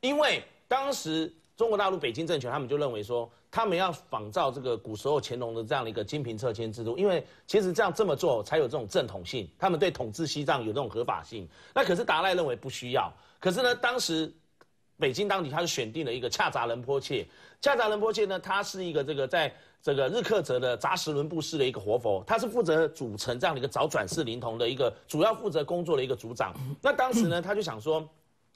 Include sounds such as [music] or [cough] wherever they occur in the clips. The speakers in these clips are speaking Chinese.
因为当时中国大陆北京政权，他们就认为说，他们要仿照这个古时候乾隆的这样的一个金平撤迁制度，因为其实这样这么做才有这种正统性，他们对统治西藏有这种合法性。那可是达赖认为不需要。可是呢，当时北京当局他就选定了一个恰扎仁波切，恰扎仁波切呢，他是一个这个在这个日喀则的扎什伦布寺的一个活佛，他是负责组成这样的一个早转世灵童的一个主要负责工作的一个组长。那当时呢，他就想说。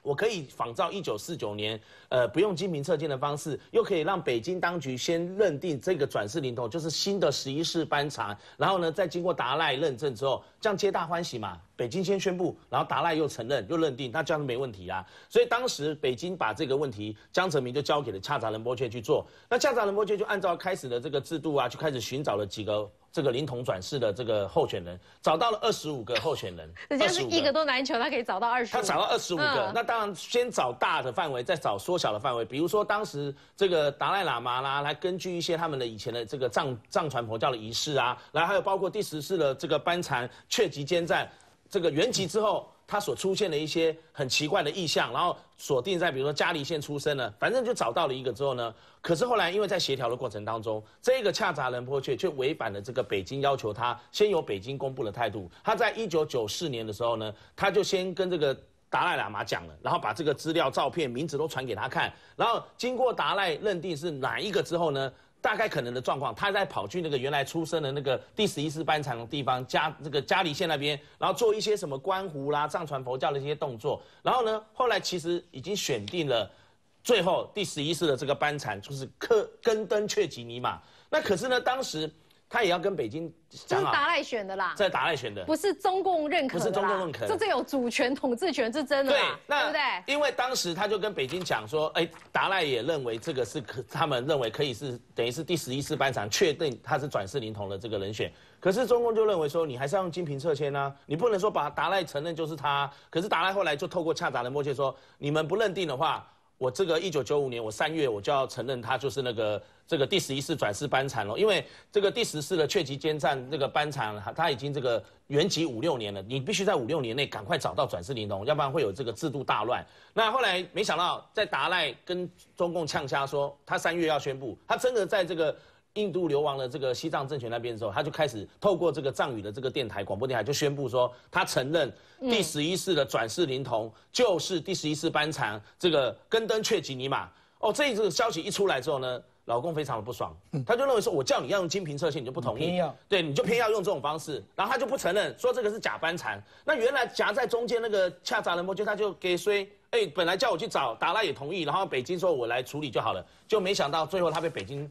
我可以仿照一九四九年，呃，不用金瓶掣件的方式，又可以让北京当局先认定这个转世灵童就是新的十一世班禅，然后呢，再经过达赖认证之后，这样皆大欢喜嘛。北京先宣布，然后达赖又承认又认定，那这样是没问题啊。所以当时北京把这个问题江泽民就交给了恰杂仁波切去做。那恰杂仁波切就按照开始的这个制度啊，就开始寻找了几个这个灵童转世的这个候选人，找到了二十五个 [laughs] 候选人，[laughs] 人家是一个都难求，他可以找到二十他找到二十五个。那当然先找大的范围，再找缩小的范围。比如说当时这个达赖喇嘛啦，来根据一些他们的以前的这个藏藏传佛教的仪式啊，来还有包括第十世的这个班禅确吉坚赞。这个原籍之后，他所出现的一些很奇怪的意象，然后锁定在比如说嘉黎县出生了，反正就找到了一个之后呢，可是后来因为在协调的过程当中，这个恰杂仁波切却违反了这个北京要求他先由北京公布的态度，他在一九九四年的时候呢，他就先跟这个达赖喇嘛讲了，然后把这个资料、照片、名字都传给他看，然后经过达赖认定是哪一个之后呢？大概可能的状况，他在跑去那个原来出生的那个第十一世班禅的地方，家这个嘉里县那边，然后做一些什么观湖啦、藏传佛教的一些动作，然后呢，后来其实已经选定了最后第十一世的这个班禅，就是克根登确吉尼玛。那可是呢，当时。他也要跟北京讲是达赖选的啦，在达赖选的，不是中共认可，不是中共认可，这这有主权统治权之争的那对不对？因为当时他就跟北京讲说，哎，达赖也认为这个是可，他们认为可以是等于是第十一世班长确定他是转世灵童的这个人选，可是中共就认为说，你还是要用金瓶撤签啊，你不能说把达赖承认就是他。可是达赖后来就透过恰杂的默契说，你们不认定的话。我这个一九九五年，我三月我就要承认他就是那个这个第十一世转世班禅了，因为这个第十四的却吉坚赞那个班禅他已经这个圆寂五六年了，你必须在五六年内赶快找到转世灵童，要不然会有这个制度大乱。那后来没想到，在达赖跟中共呛下说，他三月要宣布，他真的在这个。印度流亡的这个西藏政权那边的时候，他就开始透过这个藏语的这个电台广播电台，就宣布说他承认第十一世的转世灵童就是第十一世班禅这个根登确吉尼玛。哦，这一次消息一出来之后呢，老公非常的不爽，他就认为说我叫你要用金瓶测签，你就不同意，对，你就偏要用这种方式，然后他就不承认说这个是假班禅。那原来夹在中间那个恰扎仁波切，他就给谁？哎，本来叫我去找达拉也同意，然后北京说我来处理就好了，就没想到最后他被北京。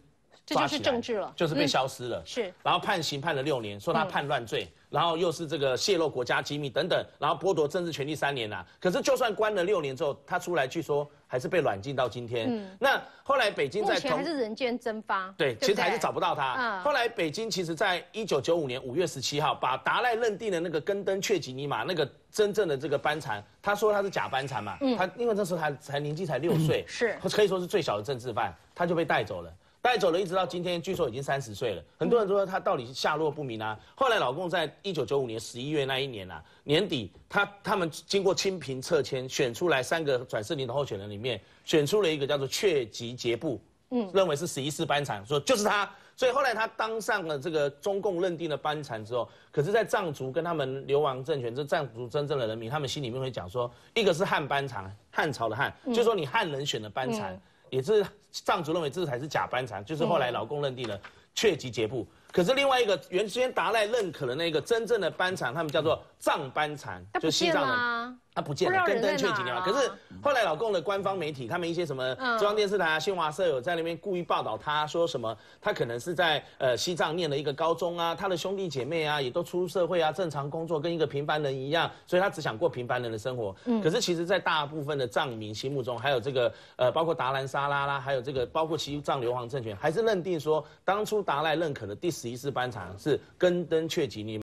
就是政治了，就是被消失了，是。然后判刑判了六年，说他叛乱罪，然后又是这个泄露国家机密等等，然后剥夺政治权利三年呐。可是就算关了六年之后，他出来据说还是被软禁到今天。嗯。那后来北京在目前还是人间蒸发。对，其实还是找不到他。后来北京其实在一九九五年五月十七号，把达赖认定的那个根登确吉尼玛那个真正的这个班禅，他说他是假班禅嘛，他因为那时候他才年纪才六岁，是，可以说是最小的政治犯，他就被带走了。带走了，一直到今天，据说已经三十岁了。很多人都说他到底下落不明啊。后来，老公在一九九五年十一月那一年啊，年底，他他们经过清平撤迁，选出来三个转世灵的候选人里面，选出了一个叫做雀吉杰布，嗯，认为是十一世班禅，说就是他。所以后来他当上了这个中共认定的班禅之后，可是，在藏族跟他们流亡政权，这藏族真正的人民，他们心里面会讲说，一个是汉班禅，汉朝的汉，就说你汉人选的班禅。也是藏族认为这才是假班禅，就是后来老公认定了确吉杰布。可是另外一个原先达赖认可的那个真正的班禅，他们叫做藏班禅，就西藏的，他不见了，跟登却年了。可是后来老共的官方媒体，他们一些什么中央电视台啊、新华社有在那边故意报道，他说什么他可能是在呃西藏念了一个高中啊，他的兄弟姐妹啊也都出社会啊，正常工作，跟一个平凡人一样，所以他只想过平凡人的生活。嗯。可是其实在大部分的藏民心目中，还有这个呃包括达兰萨拉啦，还有这个包括西藏流亡政权，还是认定说当初达赖认可的第。十一师班长是跟登确吉尼。